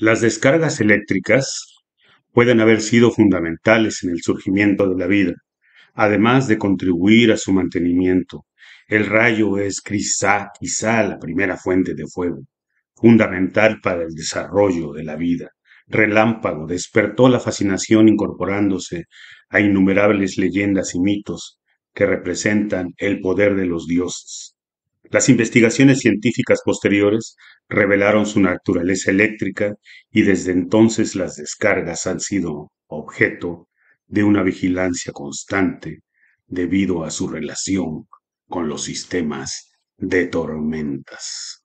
Las descargas eléctricas pueden haber sido fundamentales en el surgimiento de la vida, además de contribuir a su mantenimiento. El rayo es quizá, quizá la primera fuente de fuego, fundamental para el desarrollo de la vida. Relámpago despertó la fascinación incorporándose a innumerables leyendas y mitos que representan el poder de los dioses. Las investigaciones científicas posteriores revelaron su naturaleza eléctrica y desde entonces las descargas han sido objeto de una vigilancia constante debido a su relación con los sistemas de tormentas.